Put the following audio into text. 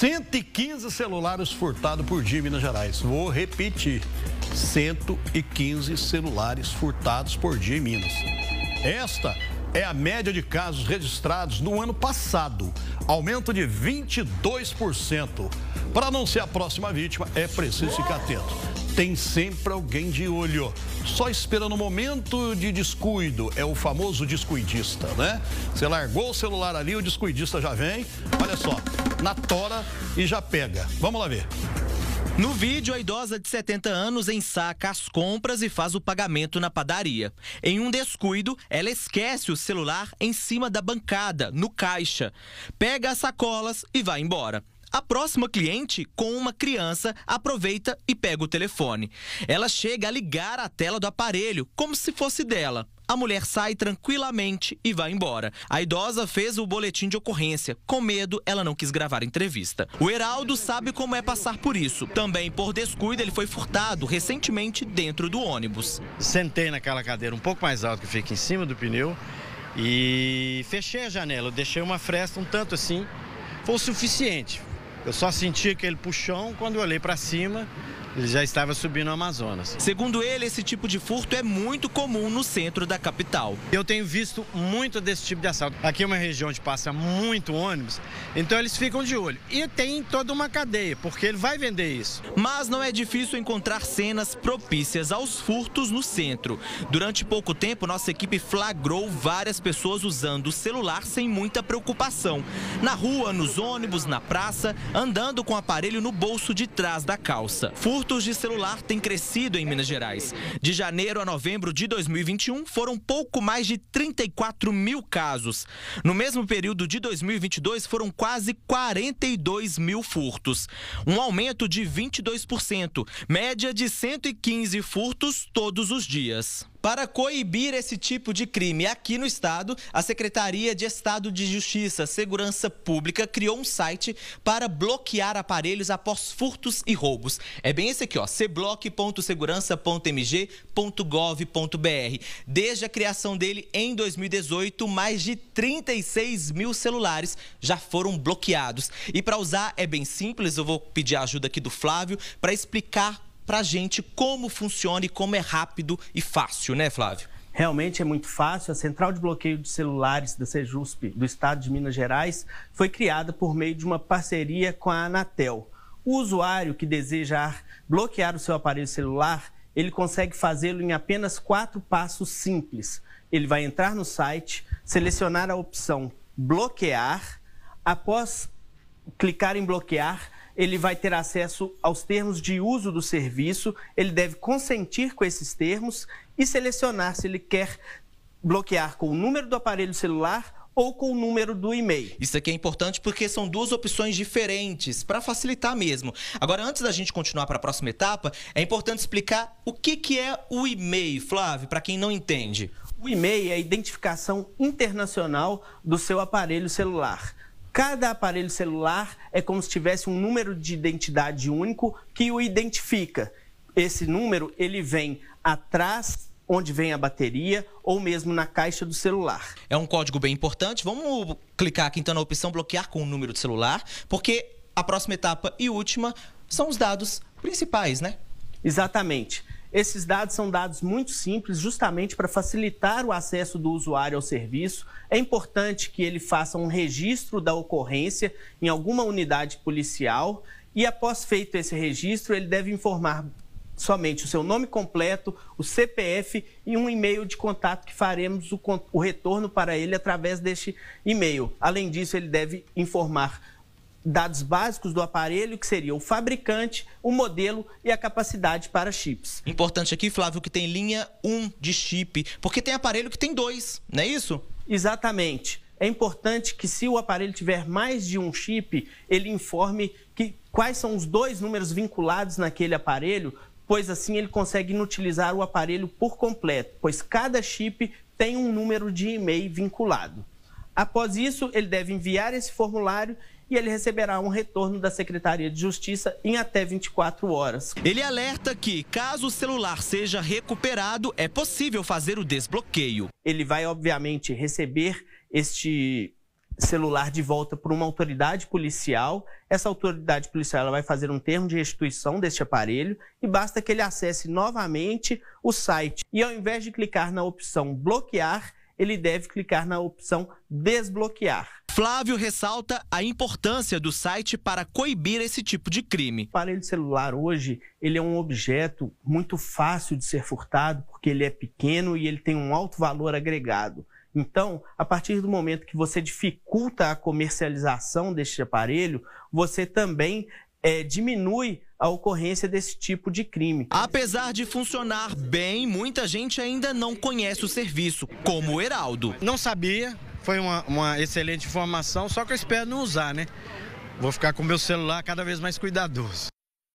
115 celulares furtados por dia em Minas Gerais. Vou repetir: 115 celulares furtados por dia em Minas. Esta é a média de casos registrados no ano passado, aumento de 22%. Para não ser a próxima vítima, é preciso ficar atento. Tem sempre alguém de olho, só esperando o momento de descuido. É o famoso descuidista, né? Você largou o celular ali, o descuidista já vem. Olha só, na tora e já pega. Vamos lá ver. No vídeo, a idosa de 70 anos ensaca as compras e faz o pagamento na padaria. Em um descuido, ela esquece o celular em cima da bancada, no caixa. Pega as sacolas e vai embora. A próxima cliente, com uma criança, aproveita e pega o telefone. Ela chega a ligar a tela do aparelho, como se fosse dela a mulher sai tranquilamente e vai embora. A idosa fez o boletim de ocorrência. Com medo, ela não quis gravar entrevista. O Heraldo sabe como é passar por isso. Também por descuido, ele foi furtado recentemente dentro do ônibus. Sentei naquela cadeira um pouco mais alta que fica em cima do pneu e fechei a janela. Eu deixei uma fresta um tanto assim. Foi o suficiente. Eu só senti aquele puxão quando eu olhei para cima ele já estava subindo o Amazonas. Segundo ele, esse tipo de furto é muito comum no centro da capital. Eu tenho visto muito desse tipo de assalto. Aqui é uma região onde passa muito ônibus, então eles ficam de olho. E tem toda uma cadeia, porque ele vai vender isso. Mas não é difícil encontrar cenas propícias aos furtos no centro. Durante pouco tempo, nossa equipe flagrou várias pessoas usando o celular sem muita preocupação. Na rua, nos ônibus, na praça, andando com o aparelho no bolso de trás da calça. Furto furtos de celular têm crescido em Minas Gerais. De janeiro a novembro de 2021, foram pouco mais de 34 mil casos. No mesmo período de 2022, foram quase 42 mil furtos. Um aumento de 22%, média de 115 furtos todos os dias. Para coibir esse tipo de crime aqui no estado, a Secretaria de Estado de Justiça, Segurança Pública criou um site para bloquear aparelhos após furtos e roubos. É bem esse aqui, ó, cblock.segurança.mg.gov.br. Desde a criação dele em 2018, mais de 36 mil celulares já foram bloqueados. E para usar é bem simples, eu vou pedir a ajuda aqui do Flávio para explicar pra gente como funciona e como é rápido e fácil, né, Flávio? Realmente é muito fácil. A Central de Bloqueio de Celulares da CEJUSP do Estado de Minas Gerais foi criada por meio de uma parceria com a Anatel. O usuário que desejar bloquear o seu aparelho celular, ele consegue fazê-lo em apenas quatro passos simples. Ele vai entrar no site, selecionar a opção bloquear, após clicar em bloquear, ele vai ter acesso aos termos de uso do serviço, ele deve consentir com esses termos e selecionar se ele quer bloquear com o número do aparelho celular ou com o número do e-mail. Isso aqui é importante porque são duas opções diferentes, para facilitar mesmo. Agora, antes da gente continuar para a próxima etapa, é importante explicar o que, que é o e-mail, Flávio, para quem não entende. O e-mail é a identificação internacional do seu aparelho celular. Cada aparelho celular é como se tivesse um número de identidade único que o identifica. Esse número ele vem atrás onde vem a bateria ou mesmo na caixa do celular. É um código bem importante. Vamos clicar aqui então na opção bloquear com o número do celular, porque a próxima etapa e última são os dados principais, né? Exatamente. Esses dados são dados muito simples, justamente para facilitar o acesso do usuário ao serviço. É importante que ele faça um registro da ocorrência em alguma unidade policial e, após feito esse registro, ele deve informar somente o seu nome completo, o CPF e um e-mail de contato que faremos o, retorno para ele através deste e-mail. Além disso, ele deve informar dados básicos do aparelho, que seria o fabricante, o modelo e a capacidade para chips. Importante aqui, Flávio, que tem linha 1 de chip, porque tem aparelho que tem dois, não é isso? Exatamente. É importante que se o aparelho tiver mais de um chip, ele informe que quais são os dois números vinculados naquele aparelho, pois assim ele consegue inutilizar o aparelho por completo, pois cada chip tem um número de e-mail vinculado. Após isso, ele deve enviar esse formulário e ele receberá um retorno da Secretaria de Justiça em até 24 horas. Ele alerta que, caso o celular seja recuperado, é possível fazer o desbloqueio. Ele vai, obviamente, receber este celular de volta por uma autoridade policial. Essa autoridade policial ela vai fazer um termo de restituição deste aparelho e basta que ele acesse novamente o site. E ao invés de clicar na opção bloquear, ele deve clicar na opção desbloquear. Flávio ressalta a importância do site para coibir esse tipo de crime. O aparelho celular hoje, ele é um objeto muito fácil de ser furtado porque ele é pequeno e ele tem um alto valor agregado. Então, a partir do momento que você dificulta a comercialização deste aparelho, você também é, diminui a ocorrência desse tipo de crime. Apesar de funcionar bem, muita gente ainda não conhece o serviço, como o Heraldo. Não sabia, foi uma, uma excelente informação, só que eu espero não usar, né? Vou ficar com meu celular cada vez mais cuidadoso.